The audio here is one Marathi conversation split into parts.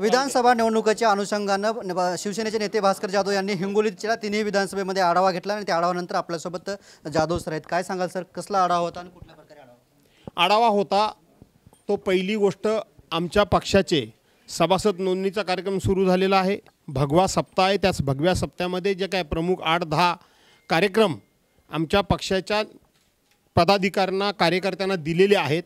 विधानसभा निवडणुकीच्या अनुषंगानं शिवसेनेचे नेते भास्कर जाधव यांनी हिंगोलीच्या तिन्ही विधानसभेमध्ये आढावा घेतला आणि त्या आढावानंतर आपल्यासोबत जाधव सर आहेत काय सांगाल सर कसला आढावा होता आणि कुठल्या प्रकारे आढावा आढावा होता तो पहिली गोष्ट आमच्या पक्षाचे सभासद नोंदणीचा कार्यक्रम सुरू झालेला आहे भगवा सप्ताह आहे त्याच भगव्या सप्त्यामध्ये जे काय प्रमुख आठ दहा कार्यक्रम आमच्या पक्षाच्या पदाधिकाऱ्यांना कार्यकर्त्यांना दिलेले आहेत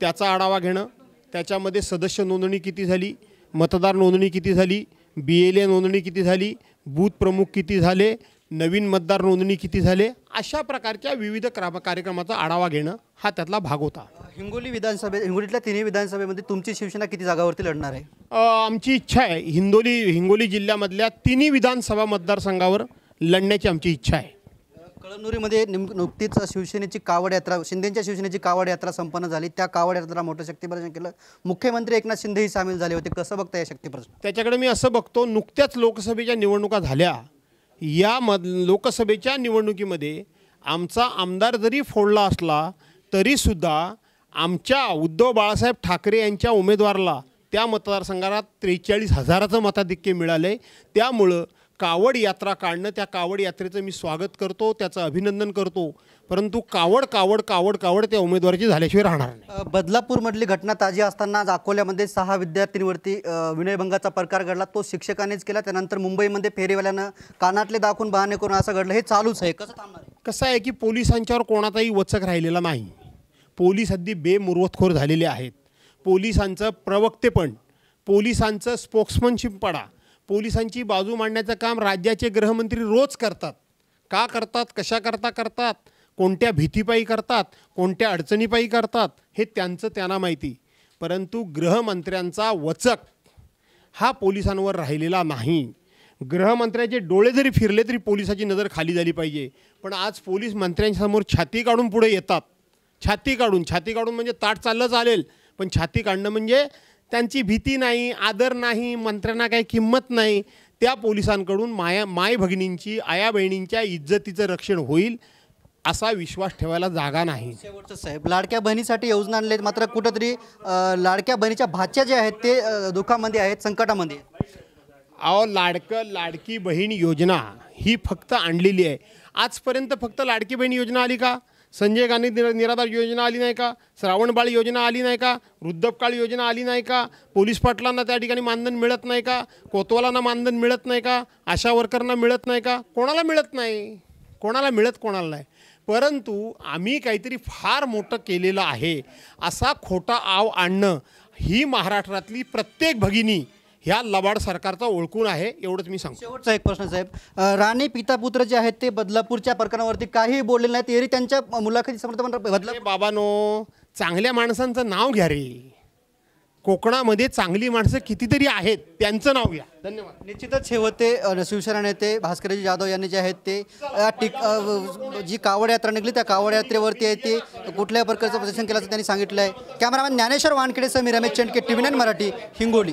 त्याचा आढावा घेणं त्याच्यामध्ये सदस्य नोंदणी किती झाली मतदार नोंदणी किती झाली बी एल ए नोंदणी किती झाली बूथ प्रमुख किती झाले नवीन मतदार नोंदणी किती झाले अशा प्रकारच्या विविध क्रा कार्यक्रमाचा आढावा घेणं हा त्यातला भाग होता हिंगोली विधानसभे हिंगोलीतल्या तिन्ही विधानसभेमध्ये तुमची शिवसेना किती जागावरती लढणार आहे आमची इच्छा आहे हिंदोली हिंगोली जिल्ह्यामधल्या तिन्ही विधानसभा मतदारसंघावर लढण्याची आमची इच्छा आहे कळमनुरीमध्ये निम नुकतीच शिवसेनेची कावड यात्रा शिंदेच्या शिवसेनेची कावड यात्रा संपन्न झाली त्या कावड यात्रा मोठं शक्तीप्रदर्शन केलं मुख्यमंत्री एकनाथ शिंदेही सामील झाले होते कसं बघता या शक्तीप्रदर्शन त्याच्याकडे मी असं बघतो नुकत्याच लोकसभेच्या निवडणुका झाल्या या लोकसभेच्या निवडणुकीमध्ये आमचा आमदार जरी फोडला असला तरीसुद्धा आमच्या उद्धव बाळासाहेब ठाकरे यांच्या उमेदवाराला त्या मतदारसंघाला त्रेचाळीस हजाराचं मताधिक्य मिळालं आहे त्यामुळं कावड यात्रा काढणं त्या कावड यात्रेचं मी स्वागत करतो त्याचं अभिनंदन करतो परंतु कावड कावड कावड कावड त्या उमेदवाराची झाल्याशिवाय राहणार नाही बदलापूरमधली घटना ताजी असताना अकोल्यामध्ये सहा विद्यार्थींवरती विनयभंगाचा प्रकार घडला तो शिक्षकानेच केला त्यानंतर मुंबईमध्ये फेरीवाल्यानं कानातले दाखवून बहाणे करून असं घडलं हे चालूच आहे कसं थांबणार कसं आहे की पोलिसांच्यावर कोणाचाही वचक राहिलेला नाही पोलीस अगदी बेमुरवतखोर झालेले आहेत पोलिसांचं प्रवक्तेपण पोलिसांचं स्पोक्समनशिपपणा पोलिसांची बाजू मांडण्याचं काम राज्याचे गृहमंत्री रोज करतात का करतात कशा करता करतात कोणत्या भीतीपायी करतात कोणत्या अडचणीपायी करतात हे त्यांचं त्यांना माहिती परंतु गृहमंत्र्यांचा वचक हा पोलिसांवर राहिलेला नाही गृहमंत्र्याचे डोळे जरी फिरले तरी पोलिसाची नजर खाली झाली पाहिजे पण आज पोलीस मंत्र्यांसमोर छाती काढून पुढे येतात छाती काढून छाती काढून म्हणजे ताट चाललं चालेल पण छाती काढणं म्हणजे त्यांची भीती नाही आदर नाही मंत्र्यांना काही किंमत नाही त्या पोलिसांकडून माया माय भगिनींची आया बहिणींच्या इज्जतीचं रक्षण होईल असा विश्वास ठेवायला जागा नाही साहेब लाडक्या बहिणीसाठी योजना आणल्या आहेत मात्र कुठंतरी लाडक्या बहिणीच्या भाच्या ज्या आहेत ते दुःखामध्ये आहेत संकटामध्ये अहो लाडकं लाडकी बहीण योजना ही फक्त आणलेली आहे आजपर्यंत फक्त लाडकी बहीण योजना आली का संजय गांधी निर निराधार योजना आली नाही का श्रावणबाळ योजना आली नाही का वृद्धपकाळ योजना आली नाही का पोलीस पाटलांना त्या ठिकाणी मानधन मिळत नाही का कोतवालांना मानधन मिळत नाही का आशा वर्करना मिळत नाही का कोणाला मिळत नाही कोणाला मिळत कोणाला नाही परंतु आम्ही काहीतरी फार मोठं केलेलं आहे असा खोटा आव आणणं ही महाराष्ट्रातली प्रत्येक भगिनी ह्या लबाड सरकारचा ओळखून आहे एवढंच मी सांगतो शेवटचा एक प्रश्न साहेब राणे पिता पुत्र जे आहेत ते बदलापूरच्या प्रकरणावरती काही बोलले नाही तरी त्यांच्या मुलाखती समर्थन बदला बाबानो चांगल्या माणसांचं नाव घ्या रे कोकणामध्ये चांगली माणसं कितीतरी आहेत त्यांचं नाव घ्या धन्यवाद निश्चितच हे होते शिवसेना नेते भास्करजी जाधव यांनी जे आहेत ते जी कावड यात्रा निघली त्या कावड यात्रेवरती आहे ते कुठल्या प्रकारचं प्रदर्शन केल्याचं त्यांनी सांगितलं आहे कॅमेरामॅन ज्ञानेश्वर वानखेडेसह मी Ramesh Chendke T V nine Marathi Hingoli